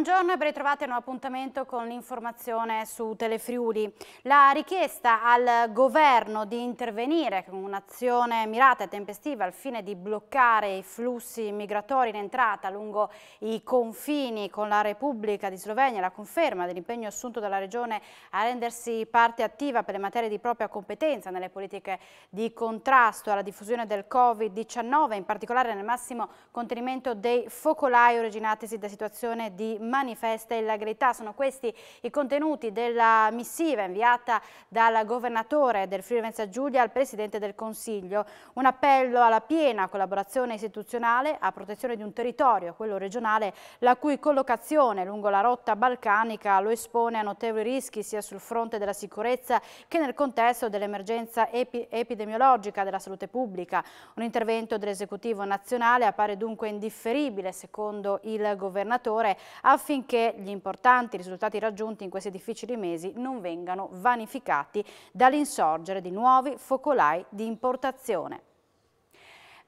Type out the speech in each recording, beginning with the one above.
Buongiorno e ben ritrovati a un appuntamento con l'informazione su Telefriuli. La richiesta al governo di intervenire con un'azione mirata e tempestiva al fine di bloccare i flussi migratori in entrata lungo i confini con la Repubblica di Slovenia, la conferma dell'impegno assunto dalla Regione a rendersi parte attiva per le materie di propria competenza nelle politiche di contrasto alla diffusione del Covid-19, in particolare nel massimo contenimento dei focolai originatisi da situazioni di manifesta illegalità. Sono questi i contenuti della missiva inviata dal governatore del Friuli Venezia Giulia al Presidente del Consiglio. Un appello alla piena collaborazione istituzionale a protezione di un territorio, quello regionale, la cui collocazione lungo la rotta balcanica lo espone a notevoli rischi sia sul fronte della sicurezza che nel contesto dell'emergenza epi epidemiologica della salute pubblica. Un intervento dell'esecutivo nazionale appare dunque indifferibile, secondo il governatore, a affinché gli importanti risultati raggiunti in questi difficili mesi non vengano vanificati dall'insorgere di nuovi focolai di importazione.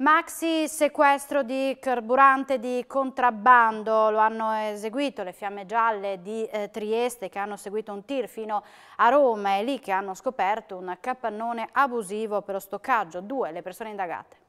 Maxi sequestro di carburante di contrabbando lo hanno eseguito le fiamme gialle di eh, Trieste che hanno seguito un tir fino a Roma e lì che hanno scoperto un capannone abusivo per lo stoccaggio. Due le persone indagate.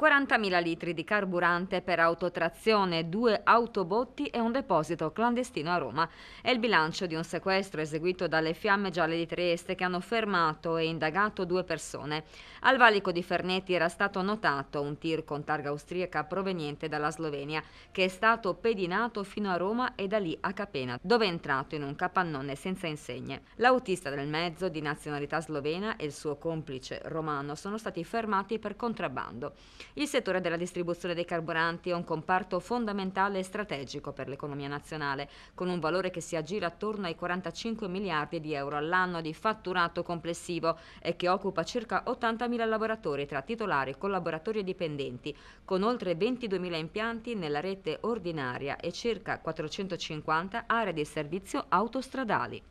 40.000 litri di carburante per autotrazione, due autobotti e un deposito clandestino a Roma. È il bilancio di un sequestro eseguito dalle Fiamme Gialle di Trieste che hanno fermato e indagato due persone. Al valico di Fernetti era stato notato un tir con targa austriaca proveniente dalla Slovenia che è stato pedinato fino a Roma e da lì a Capena, dove è entrato in un capannone senza insegne. L'autista del mezzo di nazionalità slovena e il suo complice romano sono stati fermati per contrabbando. Il settore della distribuzione dei carburanti è un comparto fondamentale e strategico per l'economia nazionale, con un valore che si aggira attorno ai 45 miliardi di euro all'anno di fatturato complessivo e che occupa circa 80.000 lavoratori tra titolari, collaboratori e dipendenti, con oltre 22.000 impianti nella rete ordinaria e circa 450 aree di servizio autostradali.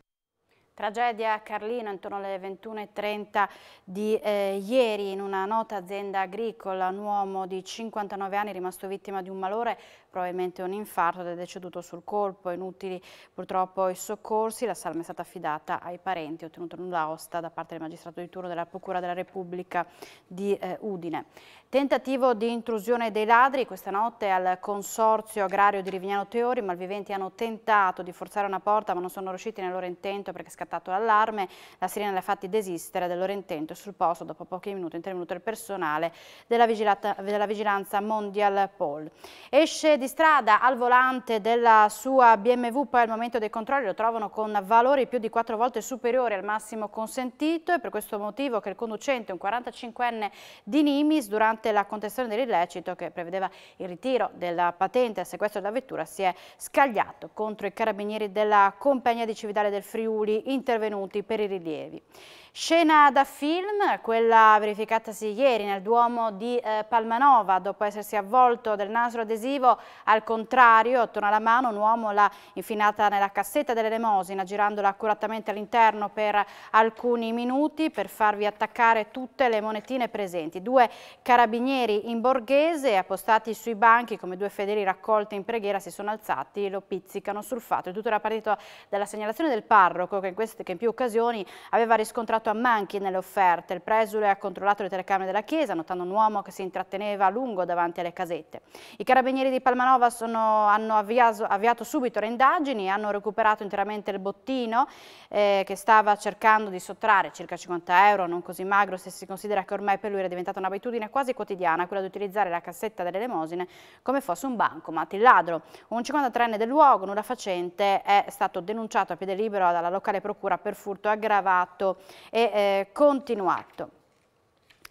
Tragedia a Carlino intorno alle 21.30 di eh, ieri in una nota azienda agricola. Un uomo di 59 anni rimasto vittima di un malore probabilmente un infarto ed è deceduto sul colpo, inutili purtroppo i soccorsi, la salma è stata affidata ai parenti, ottenuto nulla osta da parte del magistrato di turno della Procura della Repubblica di eh, Udine. Tentativo di intrusione dei ladri, questa notte al Consorzio Agrario di Rivignano Teori, malviventi hanno tentato di forzare una porta ma non sono riusciti nel loro intento perché è scattato l'allarme, la sirena li ha fatti desistere del loro intento sul posto dopo pochi minuti è intervenuto il personale della, della vigilanza Mondial Pol. Esce di di strada al volante della sua BMW, poi al momento dei controlli lo trovano con valori più di 4 volte superiori al massimo consentito e per questo motivo che il conducente, un 45enne di Nimis, durante la contestazione dell'illecito che prevedeva il ritiro della patente a sequestro della vettura, si è scagliato contro i carabinieri della compagnia di Cividale del Friuli intervenuti per i rilievi. Scena da film, quella verificatasi ieri nel Duomo di eh, Palmanova, dopo essersi avvolto del nastro adesivo, al contrario, attorno alla mano, un uomo l'ha infinata nella cassetta dell'elemosina, girandola accuratamente all'interno per alcuni minuti per farvi attaccare tutte le monetine presenti. Due carabinieri in borghese, appostati sui banchi come due fedeli raccolti in preghiera, si sono alzati e lo pizzicano sul fatto. Il tutto era partito dalla segnalazione del parroco che in, queste, che in più occasioni aveva riscontrato a manchi nelle offerte. Il presule ha controllato le telecamere della chiesa, notando un uomo che si intratteneva a lungo davanti alle casette. I carabinieri di Palmanova sono, hanno avviato, avviato subito le indagini e hanno recuperato interamente il bottino eh, che stava cercando di sottrarre circa 50 euro, non così magro se si considera che ormai per lui era diventata un'abitudine quasi quotidiana, quella di utilizzare la cassetta delle elemosine come fosse un bancomat. Il ladro, un 53enne del luogo, nulla facente, è stato denunciato a piede libero dalla locale procura per furto aggravato e eh, continuato.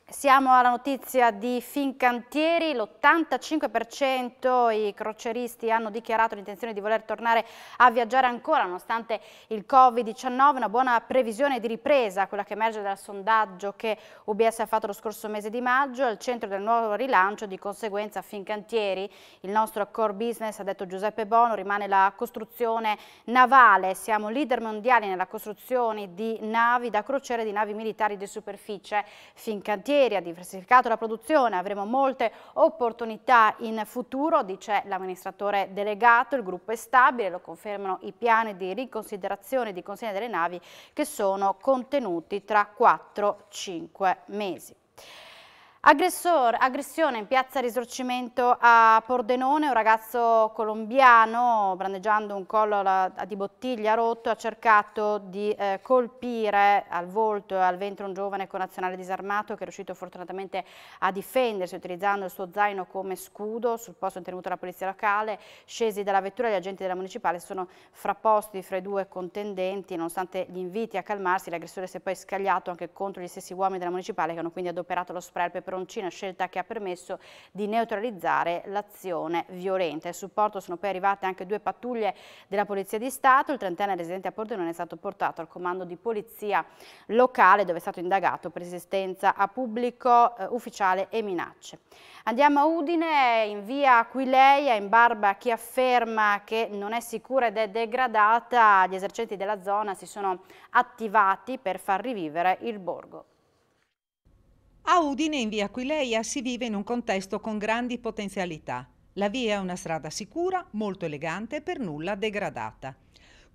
Siamo alla notizia di Fincantieri, l'85% i croceristi hanno dichiarato l'intenzione di voler tornare a viaggiare ancora nonostante il Covid-19, una buona previsione di ripresa, quella che emerge dal sondaggio che UBS ha fatto lo scorso mese di maggio, al centro del nuovo rilancio di conseguenza Fincantieri, il nostro core business, ha detto Giuseppe Bono, rimane la costruzione navale, siamo leader mondiali nella costruzione di navi da crociere, di navi militari di superficie, Fincantieri filiere, ha diversificato la produzione, avremo molte opportunità in futuro, dice l'amministratore delegato, il gruppo è stabile, lo confermano i piani di riconsiderazione e di consegna delle navi che sono contenuti tra 4-5 mesi. Aggressor, aggressione in piazza Risorgimento a Pordenone, un ragazzo colombiano brandeggiando un collo alla, di bottiglia rotto ha cercato di eh, colpire al volto e al ventre un giovane connazionale disarmato che è riuscito fortunatamente a difendersi utilizzando il suo zaino come scudo, sul posto è tenuto la polizia locale, scesi dalla vettura gli agenti della municipale sono frapposti fra i due contendenti, nonostante gli inviti a calmarsi l'aggressore si è poi scagliato anche contro gli stessi uomini della municipale che hanno quindi adoperato lo spray per Peperoncina, scelta che ha permesso di neutralizzare l'azione violenta. In supporto sono poi arrivate anche due pattuglie della Polizia di Stato, il trentenne residente a Pordenone è stato portato al comando di polizia locale dove è stato indagato per esistenza a pubblico eh, ufficiale e minacce. Andiamo a Udine, in via Aquileia, in barba chi afferma che non è sicura ed è degradata, gli esercenti della zona si sono attivati per far rivivere il borgo. A Udine in via Aquileia si vive in un contesto con grandi potenzialità. La via è una strada sicura, molto elegante e per nulla degradata.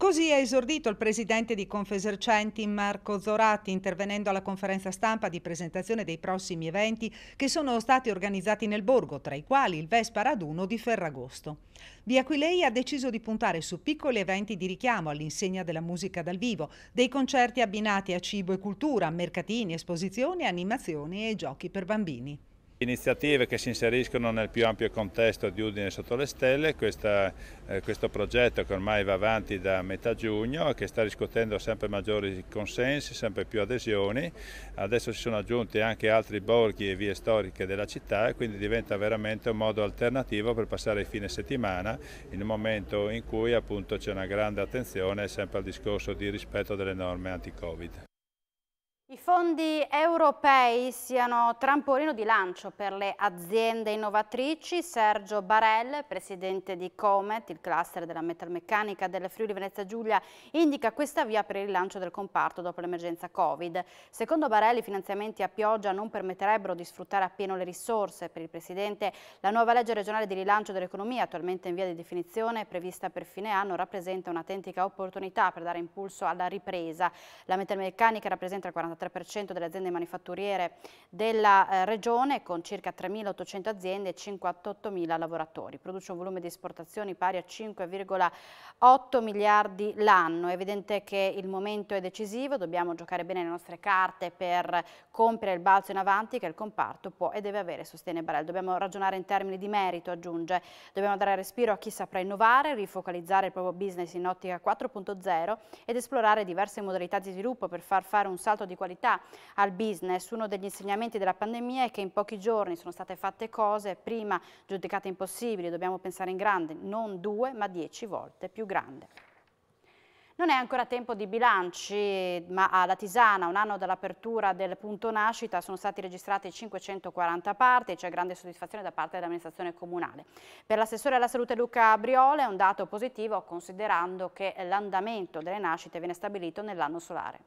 Così ha esordito il presidente di Confesercenti Marco Zorati intervenendo alla conferenza stampa di presentazione dei prossimi eventi che sono stati organizzati nel borgo, tra i quali il Vespa Raduno di Ferragosto. Di Aquilei ha deciso di puntare su piccoli eventi di richiamo all'insegna della musica dal vivo, dei concerti abbinati a cibo e cultura, mercatini, esposizioni, animazioni e giochi per bambini. Iniziative che si inseriscono nel più ampio contesto di Udine sotto le stelle, questa, eh, questo progetto che ormai va avanti da metà giugno e che sta riscuotendo sempre maggiori consensi, sempre più adesioni, adesso si sono aggiunti anche altri borghi e vie storiche della città e quindi diventa veramente un modo alternativo per passare il fine settimana in un momento in cui appunto c'è una grande attenzione sempre al discorso di rispetto delle norme anti-Covid. I fondi europei siano trampolino di lancio per le aziende innovatrici, Sergio Barel, presidente di Comet, il cluster della metalmeccanica del Friuli Venezia Giulia, indica questa via per il rilancio del comparto dopo l'emergenza Covid. Secondo Barel i finanziamenti a pioggia non permetterebbero di sfruttare appieno le risorse. Per il presidente la nuova legge regionale di rilancio dell'economia, attualmente in via di definizione, e prevista per fine anno, rappresenta un'autentica opportunità per dare impulso alla ripresa. La metalmeccanica rappresenta il 43 3% delle aziende manifatturiere della regione con circa 3.800 aziende e 58.000 lavoratori. Produce un volume di esportazioni pari a 5,8 miliardi l'anno. È evidente che il momento è decisivo, dobbiamo giocare bene le nostre carte per compiere il balzo in avanti che il comparto può e deve avere, sostiene Barelli. Dobbiamo ragionare in termini di merito, aggiunge. Dobbiamo dare respiro a chi saprà innovare, rifocalizzare il proprio business in ottica 4.0 ed esplorare diverse modalità di sviluppo per far fare un salto di qualità puntualità al business. Uno degli insegnamenti della pandemia è che in pochi giorni sono state fatte cose prima giudicate impossibili, dobbiamo pensare in grande, non due ma dieci volte più grande. Non è ancora tempo di bilanci, ma alla Tisana, un anno dall'apertura del punto nascita, sono stati registrati 540 parti e c'è grande soddisfazione da parte dell'amministrazione comunale. Per l'assessore alla salute Luca Briole è un dato positivo considerando che l'andamento delle nascite viene stabilito nell'anno solare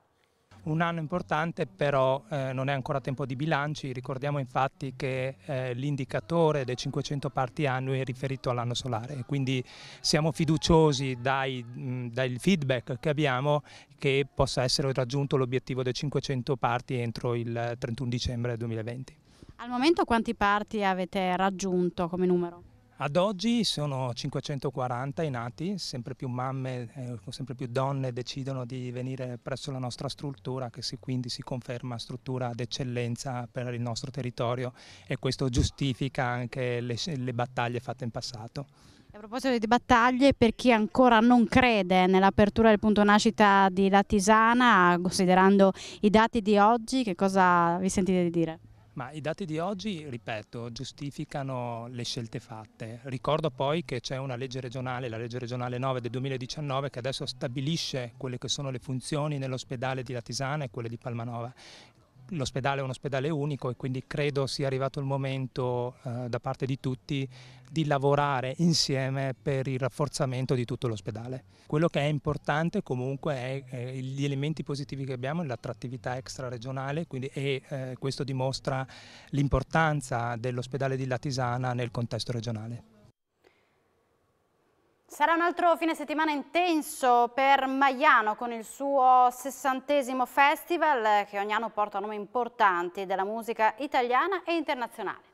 un anno importante, però eh, non è ancora tempo di bilanci. Ricordiamo infatti che eh, l'indicatore dei 500 parti annui è riferito all'anno solare, quindi siamo fiduciosi dai, mh, dal feedback che abbiamo che possa essere raggiunto l'obiettivo dei 500 parti entro il 31 dicembre 2020. Al momento quanti parti avete raggiunto come numero? Ad oggi sono 540 i nati, sempre più mamme, eh, sempre più donne decidono di venire presso la nostra struttura che si, quindi si conferma struttura d'eccellenza per il nostro territorio e questo giustifica anche le, le battaglie fatte in passato. A proposito di battaglie, per chi ancora non crede nell'apertura del punto nascita di Latisana, considerando i dati di oggi, che cosa vi sentite di dire? Ma i dati di oggi, ripeto, giustificano le scelte fatte. Ricordo poi che c'è una legge regionale, la legge regionale 9 del 2019, che adesso stabilisce quelle che sono le funzioni nell'ospedale di Latisana e quelle di Palmanova l'ospedale è un ospedale unico e quindi credo sia arrivato il momento eh, da parte di tutti di lavorare insieme per il rafforzamento di tutto l'ospedale. Quello che è importante comunque è, eh, gli elementi positivi che abbiamo l'attrattività extraregionale quindi, e eh, questo dimostra l'importanza dell'ospedale di Latisana nel contesto regionale. Sarà un altro fine settimana intenso per Maiano con il suo sessantesimo festival che ogni anno porta nomi importanti della musica italiana e internazionale.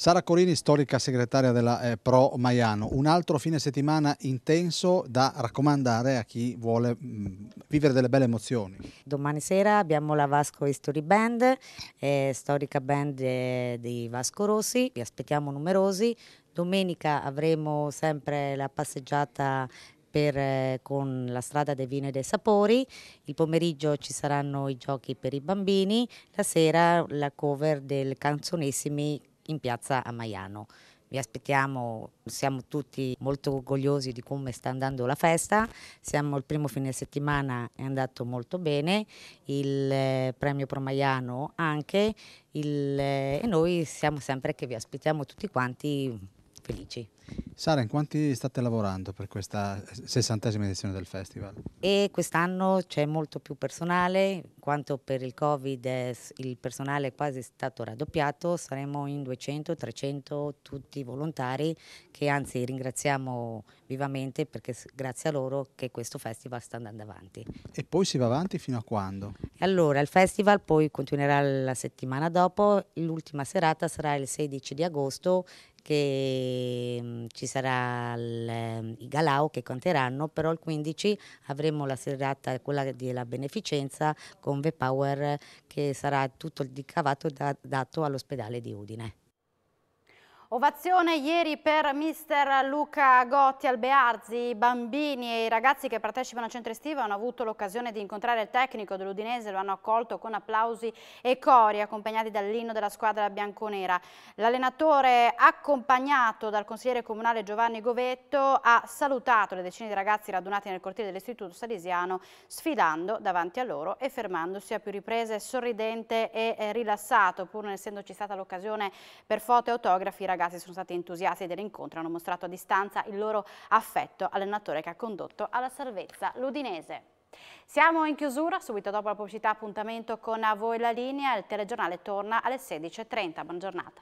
Sara Corini, storica segretaria della eh, Pro Maiano, un altro fine settimana intenso da raccomandare a chi vuole mh, mm, vivere delle belle emozioni. Domani sera abbiamo la Vasco History Band, eh, storica band eh, di Vasco Rossi, vi aspettiamo numerosi. Domenica avremo sempre la passeggiata per, eh, con la strada dei vini e dei sapori, il pomeriggio ci saranno i giochi per i bambini, la sera la cover del Canzonissimi in piazza a Maiano. Vi aspettiamo, siamo tutti molto orgogliosi di come sta andando la festa, siamo il primo fine settimana, è andato molto bene, il eh, premio Promaiano anche il, eh, e noi siamo sempre che vi aspettiamo tutti quanti felici. Sara, in quanti state lavorando per questa sessantesima edizione del festival? E quest'anno c'è molto più personale, in quanto per il Covid il personale è quasi stato raddoppiato, saremo in 200-300 tutti volontari che anzi ringraziamo vivamente perché grazie a loro che questo festival sta andando avanti. E poi si va avanti fino a quando? Allora, il festival poi continuerà la settimana dopo, l'ultima serata sarà il 16 di agosto che mm, ci sarà il, i Galau che canteranno, però il 15 avremo la serata, quella della beneficenza con The Power che sarà tutto il ricavato da, dato all'ospedale di Udine. Ovazione ieri per mister Luca Gotti al Bearzi. I bambini e i ragazzi che partecipano al centro estivo hanno avuto l'occasione di incontrare il tecnico dell'Udinese, lo hanno accolto con applausi e cori accompagnati dall'inno della squadra bianconera. L'allenatore, accompagnato dal consigliere comunale Giovanni Govetto, ha salutato le decine di ragazzi radunati nel cortile dell'Istituto Salesiano, sfidando davanti a loro e fermandosi a più riprese sorridente e eh, rilassato, pur non essendoci stata l'occasione per foto e autografi, ragazzi ragazzi sono stati entusiasti dell'incontro e hanno mostrato a distanza il loro affetto all'allenatore che ha condotto alla salvezza l'Udinese. Siamo in chiusura, subito dopo la pubblicità appuntamento con A voi la linea, il telegiornale torna alle 16.30. Buona giornata.